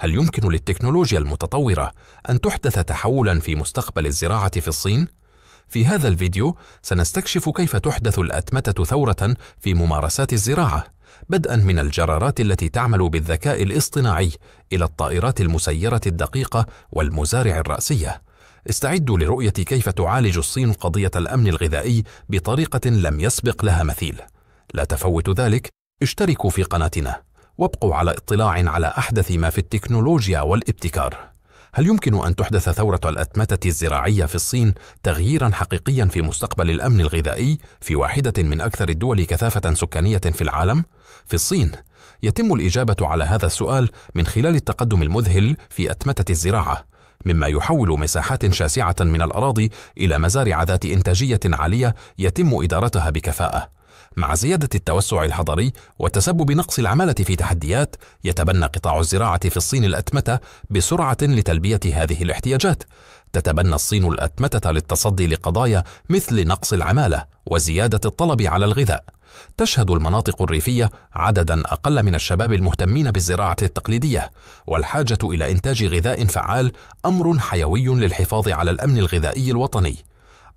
هل يمكن للتكنولوجيا المتطورة أن تحدث تحولا في مستقبل الزراعة في الصين؟ في هذا الفيديو سنستكشف كيف تحدث الأتمتة ثورة في ممارسات الزراعة بدءا من الجرارات التي تعمل بالذكاء الاصطناعي إلى الطائرات المسيرة الدقيقة والمزارع الرأسية استعدوا لرؤية كيف تعالج الصين قضية الأمن الغذائي بطريقة لم يسبق لها مثيل لا تفوتوا ذلك اشتركوا في قناتنا وابقوا على اطلاع على أحدث ما في التكنولوجيا والابتكار هل يمكن أن تحدث ثورة الأتمتة الزراعية في الصين تغييرا حقيقيا في مستقبل الأمن الغذائي في واحدة من أكثر الدول كثافة سكانية في العالم؟ في الصين يتم الإجابة على هذا السؤال من خلال التقدم المذهل في أتمتة الزراعة مما يحول مساحات شاسعة من الأراضي إلى مزارع ذات إنتاجية عالية يتم إدارتها بكفاءة مع زيادة التوسع الحضري وتسبب نقص العمالة في تحديات يتبنى قطاع الزراعة في الصين الأتمتة بسرعة لتلبية هذه الاحتياجات تتبنى الصين الأتمتة للتصدي لقضايا مثل نقص العمالة وزيادة الطلب على الغذاء تشهد المناطق الريفية عددا أقل من الشباب المهتمين بالزراعة التقليدية والحاجة إلى إنتاج غذاء فعال أمر حيوي للحفاظ على الأمن الغذائي الوطني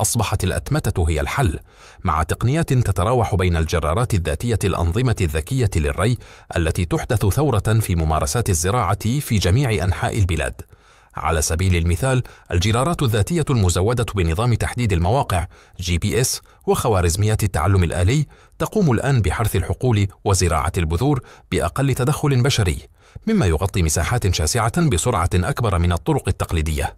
أصبحت الأتمتة هي الحل مع تقنيات تتراوح بين الجرارات الذاتية الأنظمة الذكية للري التي تحدث ثورة في ممارسات الزراعة في جميع أنحاء البلاد على سبيل المثال الجرارات الذاتية المزودة بنظام تحديد المواقع جي بي اس وخوارزميات التعلم الآلي تقوم الآن بحرث الحقول وزراعة البذور بأقل تدخل بشري مما يغطي مساحات شاسعة بسرعة أكبر من الطرق التقليدية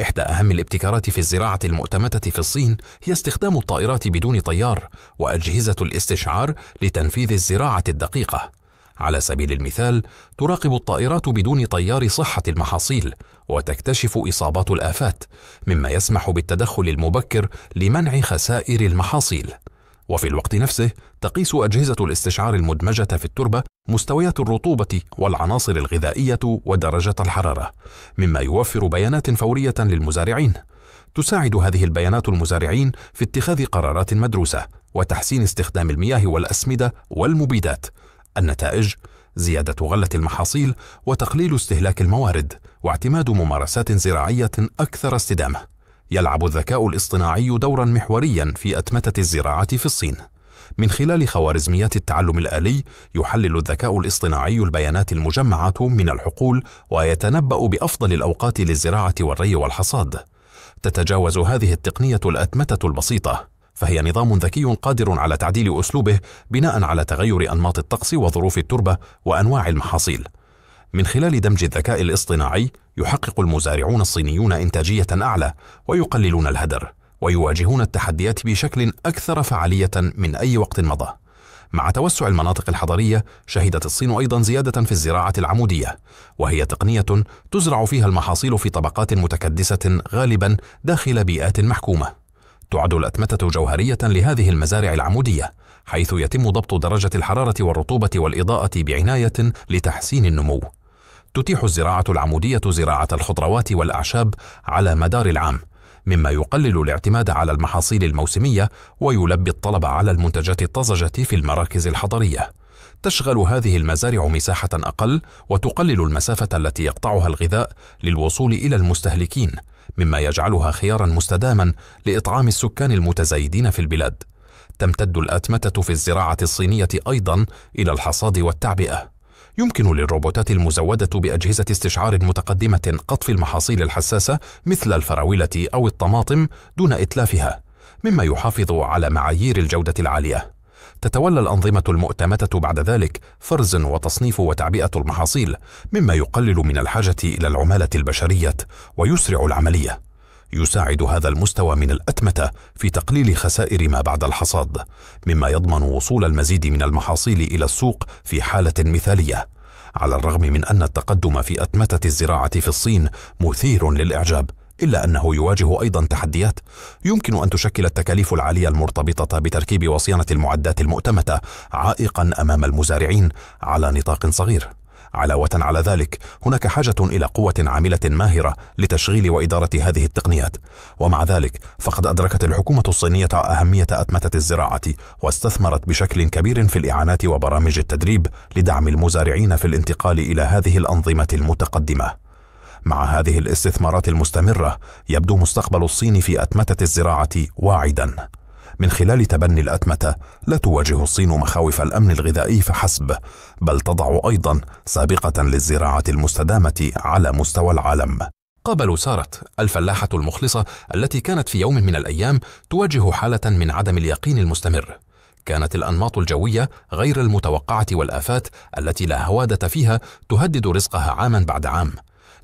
إحدى أهم الابتكارات في الزراعة المؤتمتة في الصين هي استخدام الطائرات بدون طيار وأجهزة الاستشعار لتنفيذ الزراعة الدقيقة. على سبيل المثال، تراقب الطائرات بدون طيار صحة المحاصيل، وتكتشف إصابات الآفات، مما يسمح بالتدخل المبكر لمنع خسائر المحاصيل. وفي الوقت نفسه تقيس أجهزة الاستشعار المدمجة في التربة مستويات الرطوبة والعناصر الغذائية ودرجة الحرارة، مما يوفر بيانات فورية للمزارعين. تساعد هذه البيانات المزارعين في اتخاذ قرارات مدروسة وتحسين استخدام المياه والأسمدة والمبيدات. النتائج زيادة غلة المحاصيل وتقليل استهلاك الموارد واعتماد ممارسات زراعية أكثر استدامة. يلعب الذكاء الاصطناعي دورا محوريا في أتمتة الزراعة في الصين من خلال خوارزميات التعلم الآلي يحلل الذكاء الاصطناعي البيانات المجمعة من الحقول ويتنبأ بأفضل الأوقات للزراعة والري والحصاد تتجاوز هذه التقنية الأتمتة البسيطة فهي نظام ذكي قادر على تعديل أسلوبه بناء على تغير أنماط الطقس وظروف التربة وأنواع المحاصيل من خلال دمج الذكاء الاصطناعي يحقق المزارعون الصينيون إنتاجية أعلى ويقللون الهدر ويواجهون التحديات بشكل أكثر فعالية من أي وقت مضى. مع توسع المناطق الحضرية شهدت الصين أيضا زيادة في الزراعة العمودية وهي تقنية تزرع فيها المحاصيل في طبقات متكدسة غالبا داخل بيئات محكومة تعد الأتمتة جوهرية لهذه المزارع العمودية حيث يتم ضبط درجة الحرارة والرطوبة والإضاءة بعناية لتحسين النمو. تتيح الزراعة العمودية زراعة الخضروات والأعشاب على مدار العام، مما يقلل الاعتماد على المحاصيل الموسمية ويلبي الطلب على المنتجات الطازجة في المراكز الحضرية. تشغل هذه المزارع مساحة أقل وتقلل المسافة التي يقطعها الغذاء للوصول إلى المستهلكين، مما يجعلها خيارا مستداما لإطعام السكان المتزايدين في البلاد. تمتد الأتمتة في الزراعة الصينية أيضا إلى الحصاد والتعبئة يمكن للروبوتات المزودة بأجهزة استشعار متقدمة قطف المحاصيل الحساسة مثل الفراولة أو الطماطم دون إتلافها مما يحافظ على معايير الجودة العالية تتولى الأنظمة المؤتمتة بعد ذلك فرز وتصنيف وتعبئة المحاصيل مما يقلل من الحاجة إلى العمالة البشرية ويسرع العملية يساعد هذا المستوى من الأتمتة في تقليل خسائر ما بعد الحصاد، مما يضمن وصول المزيد من المحاصيل إلى السوق في حالة مثالية. على الرغم من أن التقدم في أتمتة الزراعة في الصين مثير للإعجاب، إلا أنه يواجه أيضا تحديات يمكن أن تشكل التكاليف العالية المرتبطة بتركيب وصيانة المعدات المؤتمتة عائقا أمام المزارعين على نطاق صغير. علاوة على ذلك هناك حاجة إلى قوة عاملة ماهرة لتشغيل وإدارة هذه التقنيات ومع ذلك فقد أدركت الحكومة الصينية أهمية أتمتة الزراعة واستثمرت بشكل كبير في الإعانات وبرامج التدريب لدعم المزارعين في الانتقال إلى هذه الأنظمة المتقدمة مع هذه الاستثمارات المستمرة يبدو مستقبل الصين في أتمتة الزراعة واعداً من خلال تبني الأتمتة لا تواجه الصين مخاوف الأمن الغذائي فحسب بل تضع أيضا سابقة للزراعة المستدامة على مستوى العالم قابلوا سارت الفلاحة المخلصة التي كانت في يوم من الأيام تواجه حالة من عدم اليقين المستمر كانت الأنماط الجوية غير المتوقعة والآفات التي لا هوادة فيها تهدد رزقها عاما بعد عام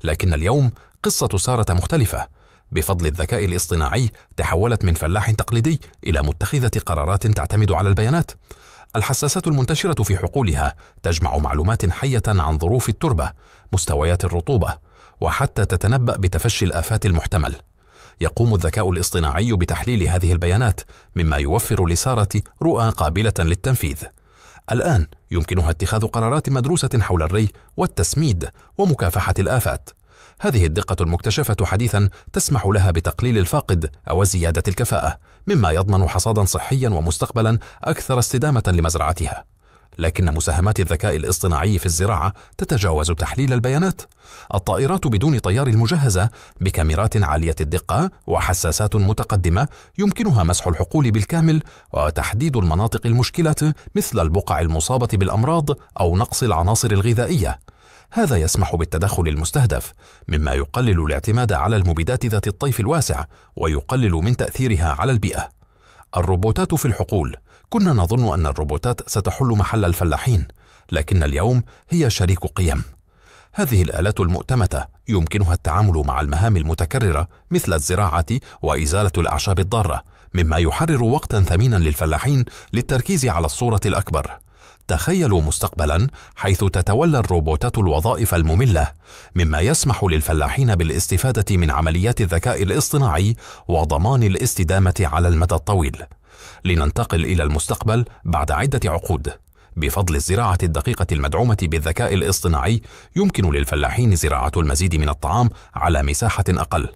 لكن اليوم قصة سارة مختلفة بفضل الذكاء الاصطناعي تحولت من فلاح تقليدي إلى متخذة قرارات تعتمد على البيانات. الحساسات المنتشرة في حقولها تجمع معلومات حية عن ظروف التربة، مستويات الرطوبة، وحتى تتنبأ بتفشي الآفات المحتمل. يقوم الذكاء الاصطناعي بتحليل هذه البيانات مما يوفر لسارة رؤى قابلة للتنفيذ. الآن يمكنها اتخاذ قرارات مدروسة حول الري والتسميد ومكافحة الآفات. هذه الدقة المكتشفة حديثا تسمح لها بتقليل الفاقد أو زيادة الكفاءة مما يضمن حصادا صحيا ومستقبلا أكثر استدامة لمزرعتها لكن مساهمات الذكاء الاصطناعي في الزراعة تتجاوز تحليل البيانات. الطائرات بدون طيار المجهزة بكاميرات عالية الدقة وحساسات متقدمة يمكنها مسح الحقول بالكامل وتحديد المناطق المشكلة مثل البقع المصابة بالأمراض أو نقص العناصر الغذائية. هذا يسمح بالتدخل المستهدف مما يقلل الاعتماد على المبيدات ذات الطيف الواسع ويقلل من تأثيرها على البيئة الروبوتات في الحقول كنا نظن أن الروبوتات ستحل محل الفلاحين لكن اليوم هي شريك قيم هذه الآلات المؤتمتة يمكنها التعامل مع المهام المتكررة مثل الزراعة وإزالة الأعشاب الضارة مما يحرر وقتا ثمينا للفلاحين للتركيز على الصورة الأكبر تخيلوا مستقبلا حيث تتولى الروبوتات الوظائف الممله مما يسمح للفلاحين بالاستفاده من عمليات الذكاء الاصطناعي وضمان الاستدامه على المدى الطويل لننتقل الى المستقبل بعد عده عقود بفضل الزراعة الدقيقة المدعومة بالذكاء الاصطناعي، يمكن للفلاحين زراعة المزيد من الطعام على مساحة أقل،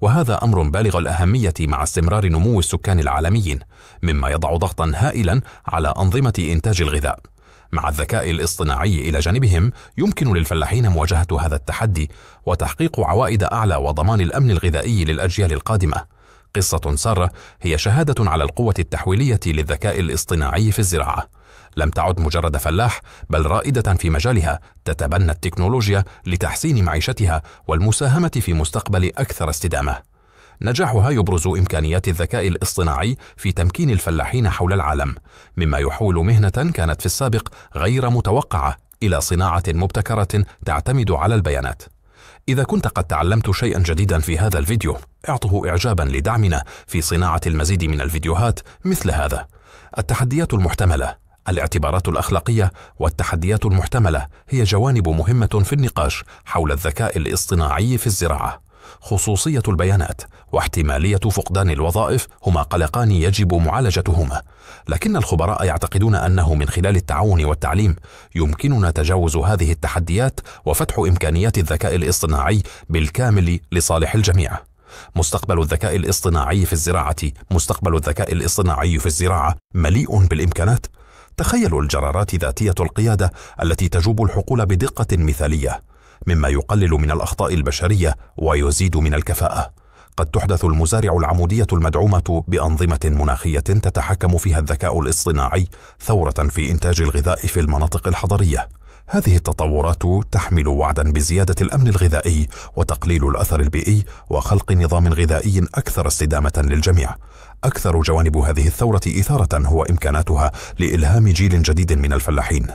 وهذا أمر بالغ الأهمية مع استمرار نمو السكان العالميين، مما يضع ضغطًا هائلًا على أنظمة إنتاج الغذاء. مع الذكاء الاصطناعي إلى جانبهم يمكن للفلاحين مواجهة هذا التحدي وتحقيق عوائد أعلى وضمان الأمن الغذائي للأجيال القادمة قصة سارة هي شهادة على القوة التحويلية للذكاء الاصطناعي في الزراعة لم تعد مجرد فلاح بل رائدة في مجالها تتبنى التكنولوجيا لتحسين معيشتها والمساهمة في مستقبل أكثر استدامة نجاحها يبرز إمكانيات الذكاء الاصطناعي في تمكين الفلاحين حول العالم، مما يحول مهنة كانت في السابق غير متوقعة إلى صناعة مبتكرة تعتمد على البيانات. إذا كنت قد تعلمت شيئا جديدا في هذا الفيديو، اعطه إعجابا لدعمنا في صناعة المزيد من الفيديوهات مثل هذا. التحديات المحتملة الاعتبارات الأخلاقية والتحديات المحتملة هي جوانب مهمة في النقاش حول الذكاء الاصطناعي في الزراعة. خصوصية البيانات واحتمالية فقدان الوظائف هما قلقان يجب معالجتهما، لكن الخبراء يعتقدون أنه من خلال التعاون والتعليم يمكننا تجاوز هذه التحديات وفتح إمكانيات الذكاء الاصطناعي بالكامل لصالح الجميع. مستقبل الذكاء الاصطناعي في الزراعة، مستقبل الذكاء الاصطناعي في الزراعة مليء بالإمكانات. تخيلوا الجرارات ذاتية القيادة التي تجوب الحقول بدقة مثالية مما يقلل من الأخطاء البشرية ويزيد من الكفاءة. قد تحدث المزارع العمودية المدعومة بأنظمة مناخية تتحكم فيها الذكاء الاصطناعي ثورة في إنتاج الغذاء في المناطق الحضرية. هذه التطورات تحمل وعدا بزيادة الأمن الغذائي وتقليل الأثر البيئي وخلق نظام غذائي أكثر استدامة للجميع. أكثر جوانب هذه الثورة إثارة هو إمكاناتها لإلهام جيل جديد من الفلاحين.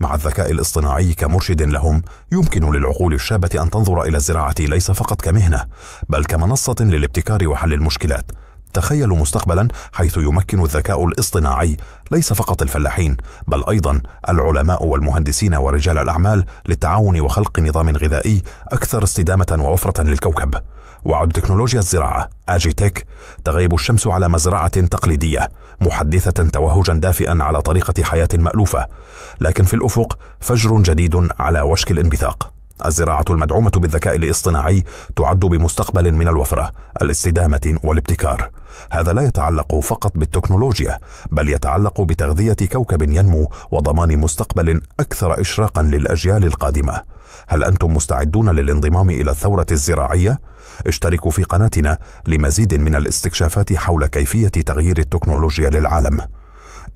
مع الذكاء الاصطناعي كمرشد لهم يمكن للعقول الشابة أن تنظر إلى الزراعة ليس فقط كمهنة بل كمنصة للابتكار وحل المشكلات تخيلوا مستقبلا حيث يمكن الذكاء الاصطناعي ليس فقط الفلاحين بل ايضا العلماء والمهندسين ورجال الاعمال للتعاون وخلق نظام غذائي اكثر استدامه ووفره للكوكب وعد تكنولوجيا الزراعة أجيتك تغيب الشمس على مزرعة تقليدية محدثة توهجا دافئا على طريقة حياة مألوفة لكن في الأفق فجر جديد على وشك الانبثاق الزراعة المدعومة بالذكاء الاصطناعي تعد بمستقبل من الوفرة، الاستدامة والابتكار. هذا لا يتعلق فقط بالتكنولوجيا، بل يتعلق بتغذية كوكب ينمو وضمان مستقبل أكثر إشراقا للأجيال القادمة. هل أنتم مستعدون للانضمام إلى الثورة الزراعية؟ اشتركوا في قناتنا لمزيد من الاستكشافات حول كيفية تغيير التكنولوجيا للعالم.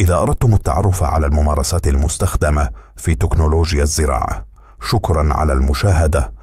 إذا أردتم التعرف على الممارسات المستخدمة في تكنولوجيا الزراعة، شكرا على المشاهدة.